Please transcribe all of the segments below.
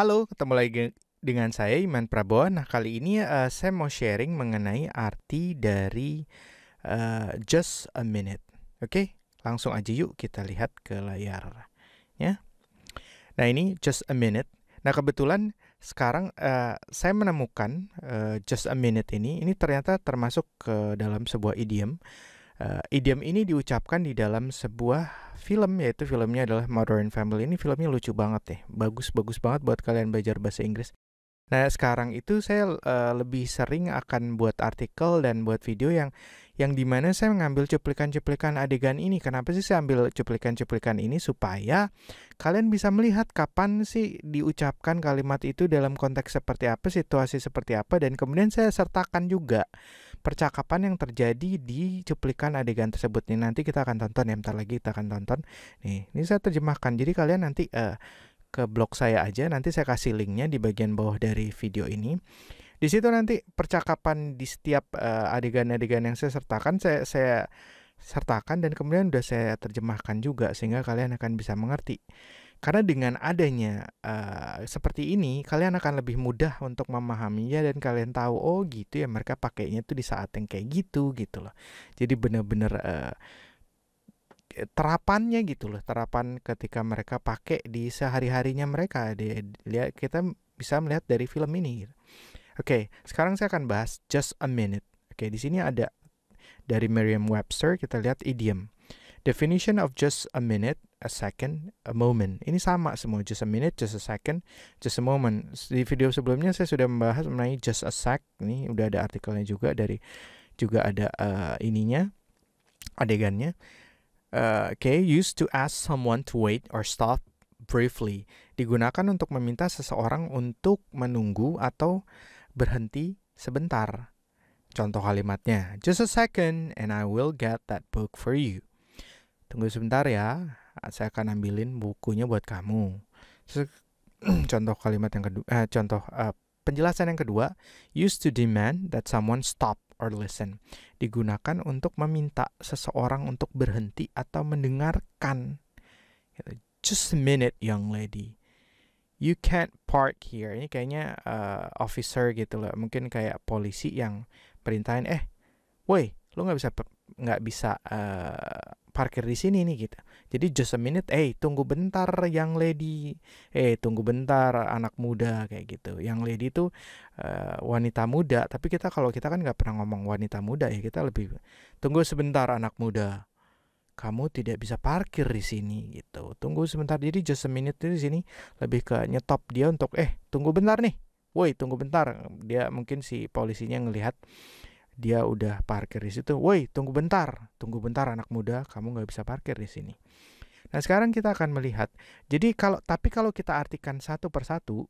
Halo, ketemu lagi dengan saya Iman Prabowo. Nah, kali ini uh, saya mau sharing mengenai arti dari uh, just a minute. Oke, okay? langsung aja yuk kita lihat ke layar. Ya. Nah, ini just a minute. Nah, kebetulan sekarang uh, saya menemukan uh, just a minute ini ini ternyata termasuk ke dalam sebuah idiom Uh, idiom ini diucapkan di dalam sebuah film yaitu filmnya adalah Modern Family. Ini filmnya lucu banget ya. Bagus-bagus banget buat kalian belajar bahasa Inggris. Nah, sekarang itu saya uh, lebih sering akan buat artikel dan buat video yang yang dimana saya mengambil cuplikan-cuplikan adegan ini. Kenapa sih saya ambil cuplikan-cuplikan ini supaya kalian bisa melihat kapan sih diucapkan kalimat itu dalam konteks seperti apa, situasi seperti apa dan kemudian saya sertakan juga percakapan yang terjadi di cuplikan adegan tersebut nih nanti kita akan tonton ya bentar lagi kita akan tonton nih ini saya terjemahkan jadi kalian nanti uh, ke blog saya aja nanti saya kasih linknya di bagian bawah dari video ini di situ nanti percakapan di setiap eh, adegan-adegan uh, yang saya sertakan saya saya sertakan dan kemudian udah saya terjemahkan juga sehingga kalian akan bisa mengerti karena dengan adanya uh, seperti ini, kalian akan lebih mudah untuk memahaminya dan kalian tahu, oh gitu ya mereka pakainya tuh di saat yang kayak gitu gitu loh. Jadi bener-bener uh, terapannya gitu loh, terapan ketika mereka pakai di sehari-harinya mereka. lihat kita bisa melihat dari film ini. Oke, okay, sekarang saya akan bahas just a minute. Oke, okay, di sini ada dari Merriam-Webster kita lihat idiom. Definition of just a minute a second, a moment. Ini sama semua, just a minute, just a second, just a moment. Di video sebelumnya saya sudah membahas mengenai just a sec. Ini udah ada artikelnya juga dari juga ada uh, ininya adegannya. Uh, okay, used to ask someone to wait or stop briefly. Digunakan untuk meminta seseorang untuk menunggu atau berhenti sebentar. Contoh kalimatnya, just a second and I will get that book for you. Tunggu sebentar ya, saya akan ambilin bukunya buat kamu. Terus, contoh kalimat yang kedua, eh, contoh eh, penjelasan yang kedua, used to demand that someone stop or listen. Digunakan untuk meminta seseorang untuk berhenti atau mendengarkan. Gitu. Just a minute, young lady you can't park here. Ini kayaknya uh, officer gitu loh, mungkin kayak polisi yang perintahin, eh, woi, lo nggak bisa nggak bisa uh, parkir di sini nih gitu. Jadi just a minute, eh tunggu bentar yang lady, eh tunggu bentar anak muda kayak gitu. Yang lady itu uh, eh, wanita muda, tapi kita kalau kita kan nggak pernah ngomong wanita muda ya kita lebih tunggu sebentar anak muda. Kamu tidak bisa parkir di sini gitu. Tunggu sebentar. Jadi just a minute di sini lebih ke nyetop dia untuk eh tunggu bentar nih. Woi, tunggu bentar. Dia mungkin si polisinya ngelihat dia udah parkir di situ. Woi, tunggu bentar, tunggu bentar anak muda, kamu nggak bisa parkir di sini. Nah sekarang kita akan melihat. Jadi kalau tapi kalau kita artikan satu persatu,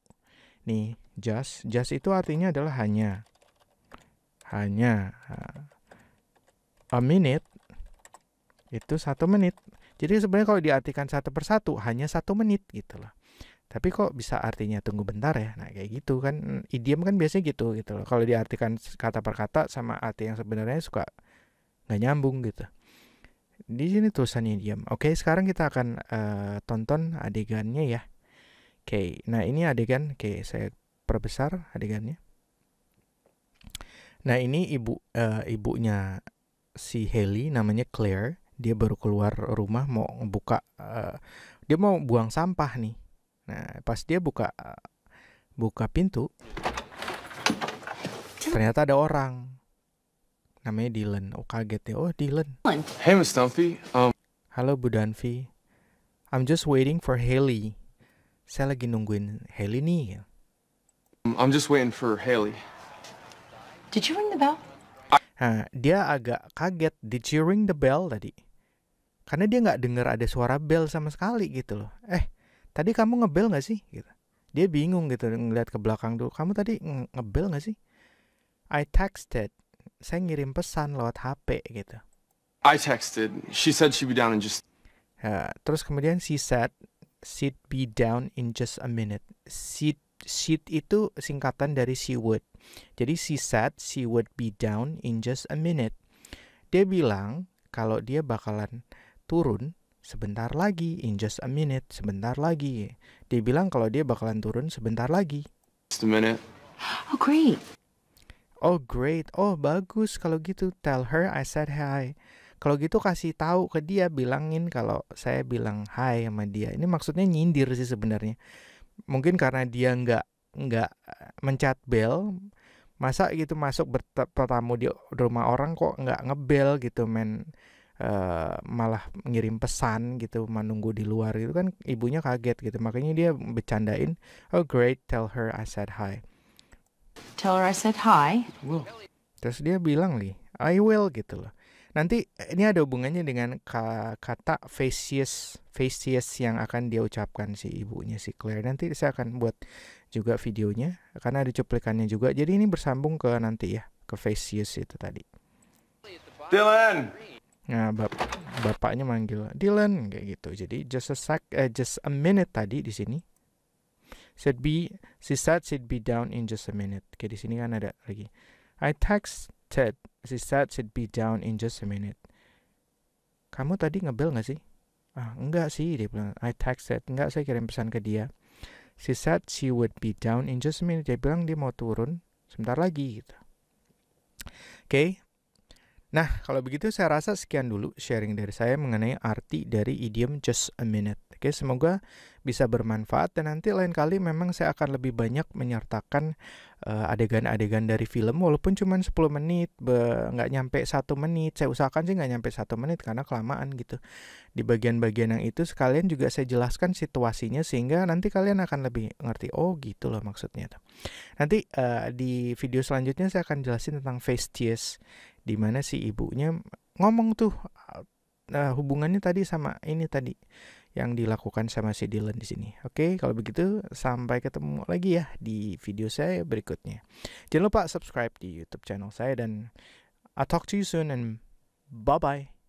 nih just just itu artinya adalah hanya hanya eh, a minute itu satu menit. Jadi sebenarnya kalau diartikan satu persatu hanya satu menit gitu loh tapi kok bisa artinya tunggu bentar ya nah kayak gitu kan idiom kan biasanya gitu gitu loh kalau diartikan kata per kata sama arti yang sebenarnya suka nggak nyambung gitu di sini tulisannya idiom oke sekarang kita akan uh, tonton adegannya ya oke nah ini adegan oke saya perbesar adegannya nah ini ibu uh, ibunya si Haley namanya Claire dia baru keluar rumah mau buka uh, dia mau buang sampah nih Nah, pas dia buka buka pintu, ternyata ada orang. Namanya Dylan. Oh, kaget ya. Oh, Dylan. Hey, Miss Dunphy. Um... Halo, Bu Danfi. I'm just waiting for Haley. Saya lagi nungguin Haley nih. Um, I'm just waiting for Haley. Did you ring the bell? Nah, dia agak kaget. Did you ring the bell tadi? Karena dia nggak dengar ada suara bell sama sekali gitu loh. Eh, tadi kamu ngebel nggak sih gitu dia bingung gitu ngeliat ke belakang dulu kamu tadi ngebel nggak sih I texted saya ngirim pesan lewat HP gitu I texted she said she'd be down in just uh, terus kemudian she said she'd be down in just a minute she she'd itu singkatan dari she would jadi she said she would be down in just a minute dia bilang kalau dia bakalan turun sebentar lagi, in just a minute, sebentar lagi. Dia bilang kalau dia bakalan turun sebentar lagi. Just a minute. Oh great. Oh great. Oh bagus kalau gitu. Tell her I said hi. Kalau gitu kasih tahu ke dia bilangin kalau saya bilang hi sama dia. Ini maksudnya nyindir sih sebenarnya. Mungkin karena dia nggak nggak eh, mencat bel masa gitu masuk bertamu di rumah orang kok nggak ngebel gitu men uh, malah ngirim pesan gitu menunggu di luar itu kan ibunya kaget gitu makanya dia bercandain oh great tell her I said hi tell her I said hi terus dia bilang nih I will gitu loh nanti eh, ini ada hubungannya dengan kata facies facies yang akan dia ucapkan si ibunya si Claire nanti saya akan buat juga videonya karena ada cuplikannya juga jadi ini bersambung ke nanti ya ke facies itu tadi Dylan Nah, bap bapaknya manggil Dylan kayak gitu. Jadi just a sec, uh, just a minute tadi di sini. said be, she said she'd be down in just a minute. Kayak di sini kan ada lagi. I texted, she said she'd be down in just a minute. Kamu tadi ngebel nggak sih? Ah, enggak sih, dia bilang. I texted, enggak saya kirim pesan ke dia. She said she would be down in just a minute. Dia bilang dia mau turun sebentar lagi gitu. Oke, okay, Nah, kalau begitu saya rasa sekian dulu sharing dari saya mengenai arti dari idiom just a minute. Oke, semoga bisa bermanfaat dan nanti lain kali memang saya akan lebih banyak menyertakan eh, adegan-adegan uh, dari film walaupun cuma 10 menit, nggak nyampe satu menit. Saya usahakan sih nggak nyampe satu menit karena kelamaan gitu. Di bagian-bagian yang itu sekalian juga saya jelaskan situasinya sehingga nanti kalian akan lebih ngerti. Oh, gitu loh maksudnya. Nanti uh, di video selanjutnya saya akan jelasin tentang face tears dimana si ibunya ngomong tuh uh, hubungannya tadi sama ini tadi yang dilakukan sama si Dylan di sini. Oke, kalau begitu sampai ketemu lagi ya di video saya berikutnya. Jangan lupa subscribe di YouTube channel saya dan I'll talk to you soon and bye bye.